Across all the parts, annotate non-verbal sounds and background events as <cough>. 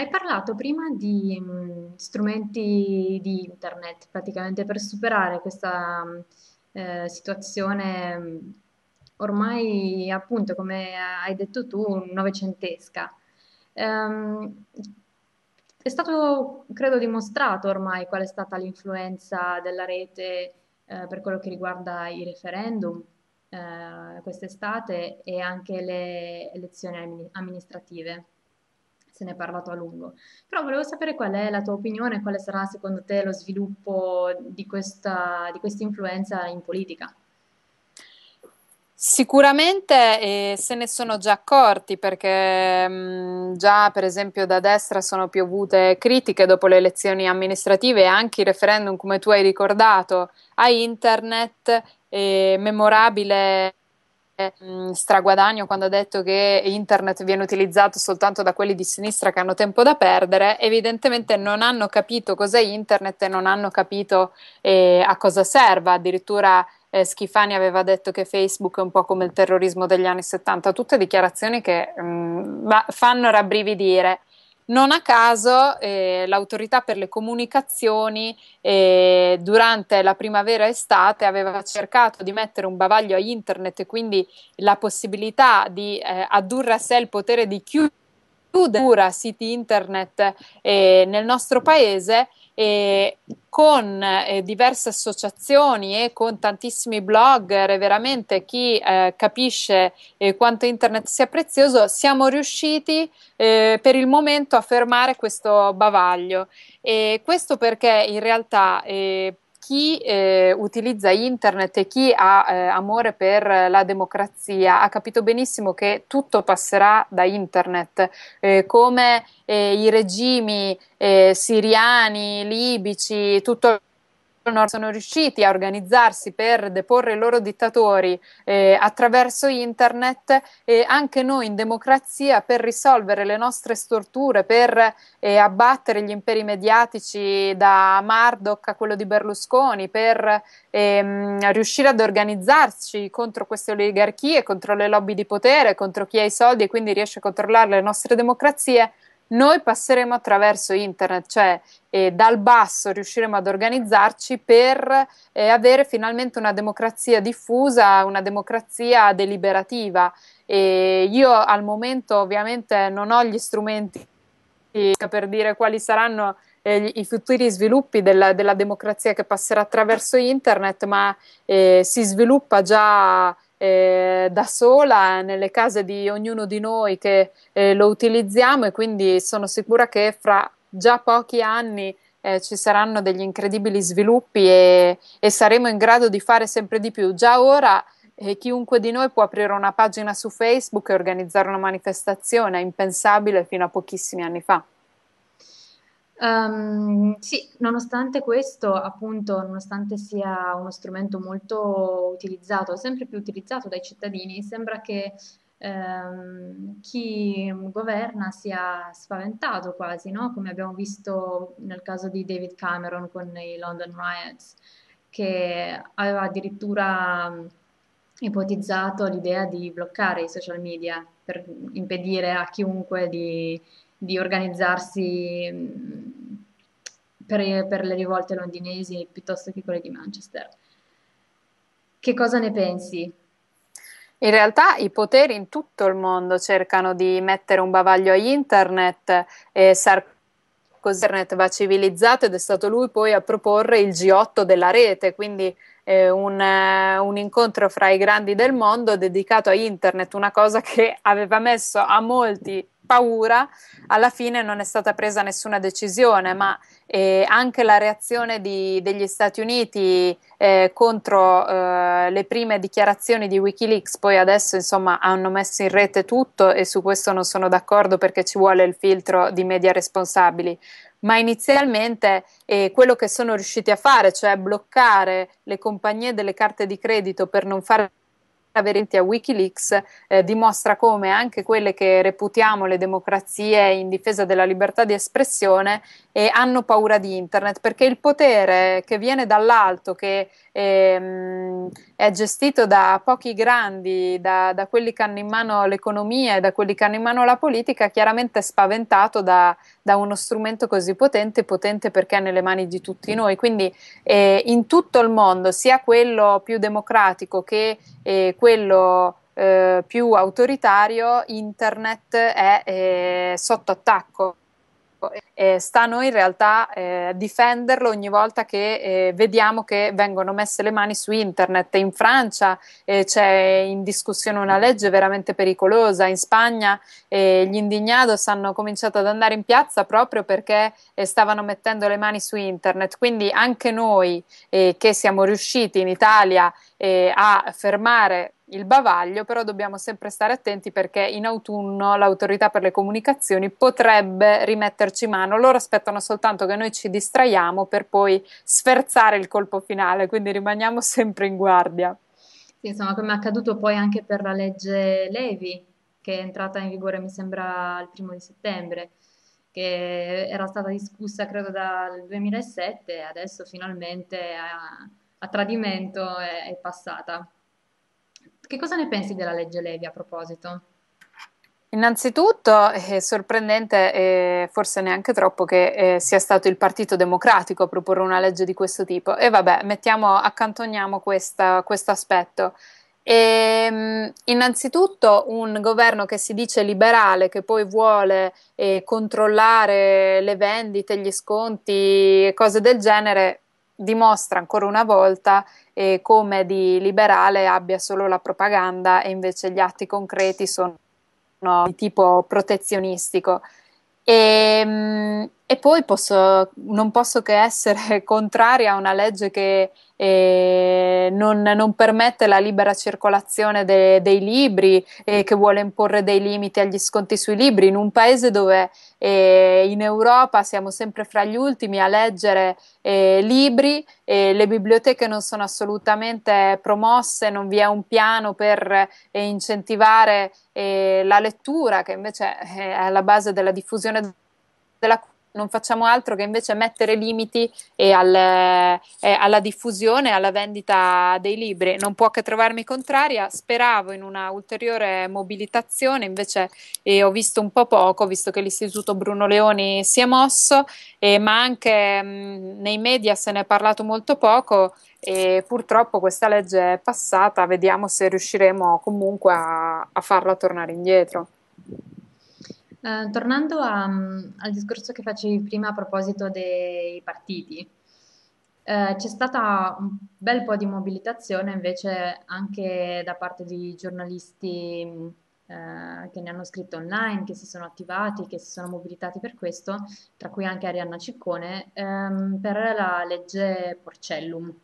Hai parlato prima di mh, strumenti di internet, praticamente per superare questa mh, eh, situazione mh, ormai, appunto, come hai detto tu, novecentesca. Ehm, è stato, credo, dimostrato ormai qual è stata l'influenza della rete eh, per quello che riguarda i referendum eh, quest'estate e anche le elezioni amministrative se ne è parlato a lungo, però volevo sapere qual è la tua opinione, quale sarà secondo te lo sviluppo di questa, di questa influenza in politica. Sicuramente eh, se ne sono già accorti perché mh, mm, già per esempio da destra sono piovute critiche dopo le elezioni amministrative e anche il referendum come tu hai ricordato a internet, eh, memorabile mh, mm, straguadagno quando ha detto che internet viene utilizzato soltanto da quelli di sinistra che hanno tempo da perdere, evidentemente non hanno capito cos'è internet e non hanno capito eh, a cosa serva, addirittura eh, Schifani aveva detto che Facebook è un po' come il terrorismo degli anni 70, tutte dichiarazioni che mh, mm, fanno rabbrividire. Non a caso eh, l'autorità per le comunicazioni eh, durante la primavera estate aveva cercato di mettere un bavaglio a internet e quindi la possibilità di eh, addurre a sé il potere di chiudere siti internet eh, nel nostro paese e con eh, diverse associazioni e con tantissimi blogger, veramente chi eh, capisce eh, quanto internet sia prezioso, siamo riusciti eh, per il momento a fermare questo bavaglio. E questo perché in realtà eh, chi eh, utilizza internet e chi ha eh, amore per la democrazia ha capito benissimo che tutto passerà da internet, eh, come eh, i regimi eh, siriani, libici, tutto nord sono riusciti a organizzarsi per deporre i loro dittatori eh, attraverso internet e anche noi in democrazia per risolvere le nostre storture, per eh, abbattere gli imperi mediatici da Murdoch a quello di Berlusconi, per ehm, riuscire ad organizzarci contro queste oligarchie, contro le lobby di potere, contro chi ha i soldi e quindi riesce a controllare le nostre democrazie noi passeremo attraverso internet, cioè eh, dal basso riusciremo ad organizzarci per eh, avere finalmente una democrazia diffusa, una democrazia deliberativa. E io al momento ovviamente non ho gli strumenti eh, per dire quali saranno eh, i futuri sviluppi della, della, democrazia che passerà attraverso internet, ma eh, si sviluppa già eh, da sola nelle case di ognuno di noi che eh, lo utilizziamo e quindi sono sicura che fra già pochi anni eh, ci saranno degli incredibili sviluppi e, e, saremo in grado di fare sempre di più. Già ora eh, chiunque di noi può aprire una pagina su Facebook e organizzare una manifestazione, è impensabile fino a pochissimi anni fa. Um, sì, nonostante questo, appunto, nonostante sia uno strumento molto utilizzato, sempre più utilizzato dai cittadini, sembra che ehm, chi governa sia spaventato quasi, no? come abbiamo visto nel caso di David Cameron con i London Riots, che aveva addirittura ipotizzato l'idea di bloccare i social media per impedire a chiunque di di organizzarsi mm, per, per, le rivolte londinesi piuttosto che quelle di Manchester. Che cosa ne pensi? In realtà i poteri in tutto il mondo cercano di mettere un bavaglio a internet e Sarkozy Internet va civilizzato ed è stato lui poi a proporre il G8 della rete, quindi eh, un, eh, un, incontro fra i grandi del mondo dedicato a Internet, una cosa che aveva messo a molti paura, alla fine non è stata presa nessuna decisione, ma eh, anche la reazione di, degli Stati Uniti eh, contro eh, le prime dichiarazioni di Wikileaks, poi adesso insomma hanno messo in rete tutto e su questo non sono d'accordo perché ci vuole il filtro di media responsabili. Ma inizialmente eh, quello che sono riusciti a fare, cioè bloccare le compagnie delle carte di credito per non fare aderenti a Wikileaks eh, dimostra come anche quelle che reputiamo le democrazie in difesa della libertà di espressione e hanno paura di internet perché il potere che viene dall'alto, che ehm, è gestito da pochi grandi, da, da, quelli che hanno in mano l'economia e da quelli che hanno in mano la politica, chiaramente è spaventato da, da uno strumento così potente, potente perché è nelle mani di tutti noi. Quindi eh, in tutto il mondo, sia quello più democratico che eh, quello... Eh, più autoritario, internet è eh, sotto attacco eh, noi in realtà eh, difenderlo ogni volta che eh, vediamo che vengono messe le mani su internet. In Francia eh, c'è in discussione una legge veramente pericolosa, in Spagna eh, gli indignados hanno cominciato ad andare in piazza proprio perché eh, stavano mettendo le mani su internet. Quindi anche noi che siamo riusciti in Italia a fermare il bavaglio, però dobbiamo sempre stare attenti perché in autunno l'autorità per le comunicazioni potrebbe rimetterci mano, loro aspettano soltanto che noi ci distraiamo per poi sferzare il colpo finale, quindi rimaniamo <laughs> sempre in guardia. Sì, insomma, come è accaduto poi anche per la legge Levi, che è entrata in vigore mi sembra il primo di settembre, che era stata discussa credo dal 2007 e adesso finalmente a, a tradimento è, è passata. Che cosa ne pensi della legge Levi a proposito? Innanzitutto è eh, sorprendente e forse neanche troppo che eh, sia stato il Partito Democratico a proporre una legge di questo tipo. E vabbè, mettiamo, accantoniamo questo aspetto. Ehm, innanzitutto un governo che si dice liberale, che poi vuole eh, controllare le vendite, gli sconti e cose del genere, dimostra ancora una volta eh, come di liberale abbia solo la propaganda e invece gli atti concreti sono di tipo protezionistico. E, ehm, e poi posso, non posso che essere <laughs> contraria a una legge che non, non, permette la libera circolazione de, dei libri e che vuole imporre dei limiti agli sconti sui libri in un paese dove eh, in Europa siamo sempre fra gli ultimi a leggere eh, libri, e le biblioteche non sono assolutamente promosse, non vi è un piano per eh, incentivare la lettura che invece è alla base della diffusione della cultura non facciamo altro che invece mettere limiti al, eh, alla diffusione e alla vendita dei libri. Non può che trovarmi contraria, speravo in una ulteriore mobilitazione, invece eh, ho visto un po' poco, visto che l'Istituto Bruno Leoni si è mosso, eh, ma anche mh, mm, nei media se ne è parlato molto poco e purtroppo questa legge è passata, vediamo se riusciremo comunque a, a farla tornare indietro. Eh, tornando a, mm, al discorso che facevi prima a proposito dei partiti, eh, c'è stata un bel po' di mobilitazione invece anche da parte di giornalisti mm, eh, che ne hanno scritto online, che si sono attivati, che si sono mobilitati per questo, tra cui anche Arianna Ciccone, ehm, per la legge Porcellum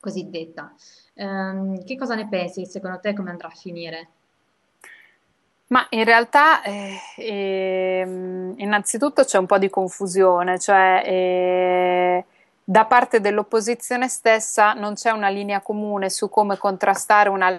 cosiddetta. Eh, che cosa ne pensi? Secondo te come andrà a finire? Ma in realtà eh, eh, innanzitutto c'è un po' di confusione, cioè eh, da parte dell'opposizione stessa non c'è una linea comune su come contrastare una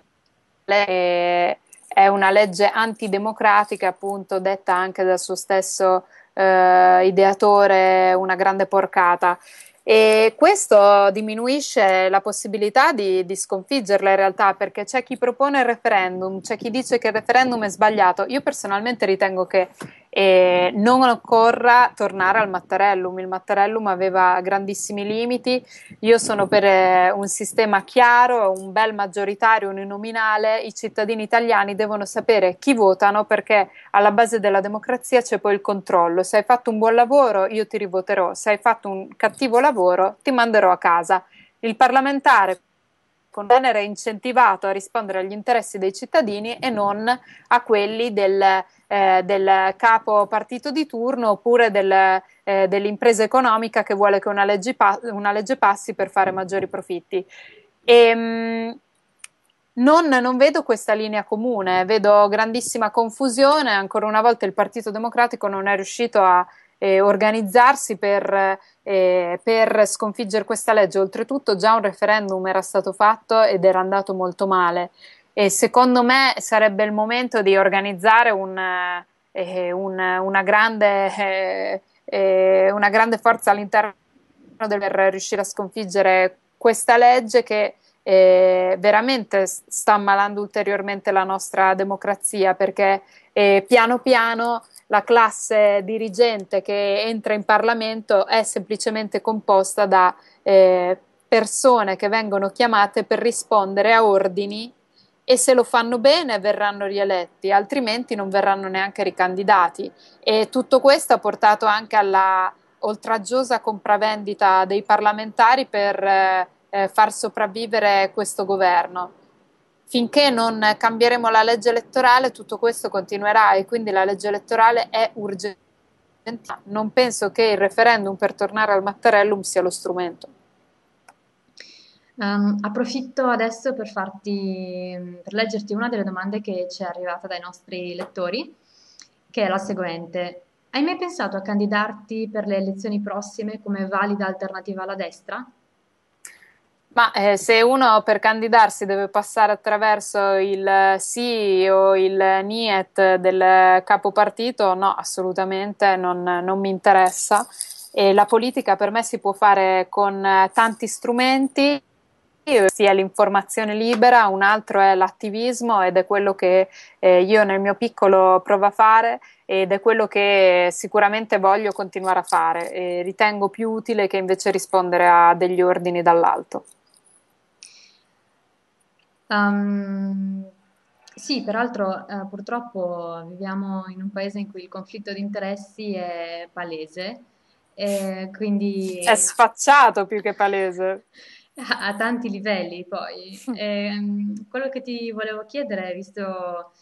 legge, eh, è una legge antidemocratica appunto detta anche dal suo stesso eh, ideatore una grande porcata. E questo diminuisce la possibilità di, di, sconfiggerla in realtà, perché c'è chi propone il referendum, c'è chi dice che il referendum è sbagliato. Io personalmente ritengo che e non occorra tornare al Mattarellum. Il Mattarellum aveva grandissimi limiti. Io sono per eh, un sistema chiaro, un bel maggioritario uninominale. I cittadini italiani devono sapere chi votano perché alla base della democrazia c'è poi il controllo. Se hai fatto un buon lavoro, io ti rivoterò. Se hai fatto un cattivo lavoro, ti manderò a casa. Il parlamentare con genere incentivato a rispondere agli interessi dei cittadini e non a quelli del, eh, del capo partito di turno oppure del, eh, dell'impresa economica che vuole che una legge, pa- una legge, passi per fare maggiori profitti. E, ehm, mh, non, non, vedo questa linea comune, vedo grandissima confusione. Ancora una volta il Partito Democratico non è riuscito a eh, organizzarsi per, eh, per, sconfiggere questa legge. Oltretutto già un referendum era stato fatto ed era andato molto male. E secondo me sarebbe il momento di organizzare un, eh, eh un, una, grande, eh, eh, una, grande, forza all'interno del, per riuscire a sconfiggere questa legge che eh, veramente sta ammalando ulteriormente la nostra democrazia perché eh, piano piano la classe dirigente che entra in Parlamento è semplicemente composta da eh, persone che vengono chiamate per rispondere a ordini e se lo fanno bene verranno rieletti, altrimenti non verranno neanche ricandidati. E tutto questo ha portato anche alla oltraggiosa compravendita dei parlamentari per eh, far sopravvivere questo governo finché non cambieremo la legge elettorale tutto questo continuerà e quindi la legge elettorale è urgente. Non penso che il referendum per tornare al Mattarellum sia lo strumento. Um, approfitto adesso per, farti, per leggerti una delle domande che ci è arrivata dai nostri lettori, che è la seguente. Hai mai pensato a candidarti per le elezioni prossime come valida alternativa alla destra? Ma eh, se uno per candidarsi deve passare attraverso il sì o il NIET del capo partito, no, assolutamente non, non mi interessa. E la politica per me si può fare con eh, tanti strumenti, sia l'informazione libera, un altro è l'attivismo ed è quello che eh, io nel mio piccolo provo a fare ed è quello che sicuramente voglio continuare a fare e ritengo più utile che invece rispondere a degli ordini dall'alto. Um, sì, peraltro eh, purtroppo viviamo in un paese in cui il conflitto di interessi è palese, quindi... È sfacciato più che palese. A, <laughs> a tanti livelli poi. <laughs> E, ehm, quello che ti volevo chiedere, visto,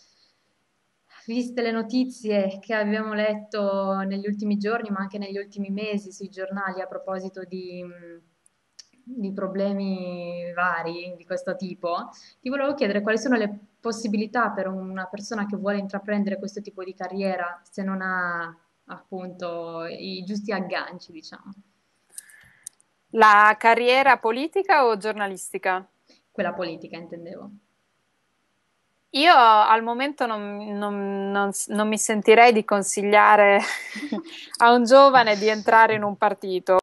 viste le notizie che abbiamo letto negli ultimi giorni, ma anche negli ultimi mesi sui giornali a proposito di mm, di problemi vari di questo tipo, ti volevo chiedere quali sono le possibilità per una persona che vuole intraprendere questo tipo di carriera se non ha appunto i giusti agganci, diciamo. La carriera politica o giornalistica? Quella politica, intendevo. Io al momento non, non, non, non mi sentirei di consigliare <laughs> a un giovane di entrare in un partito.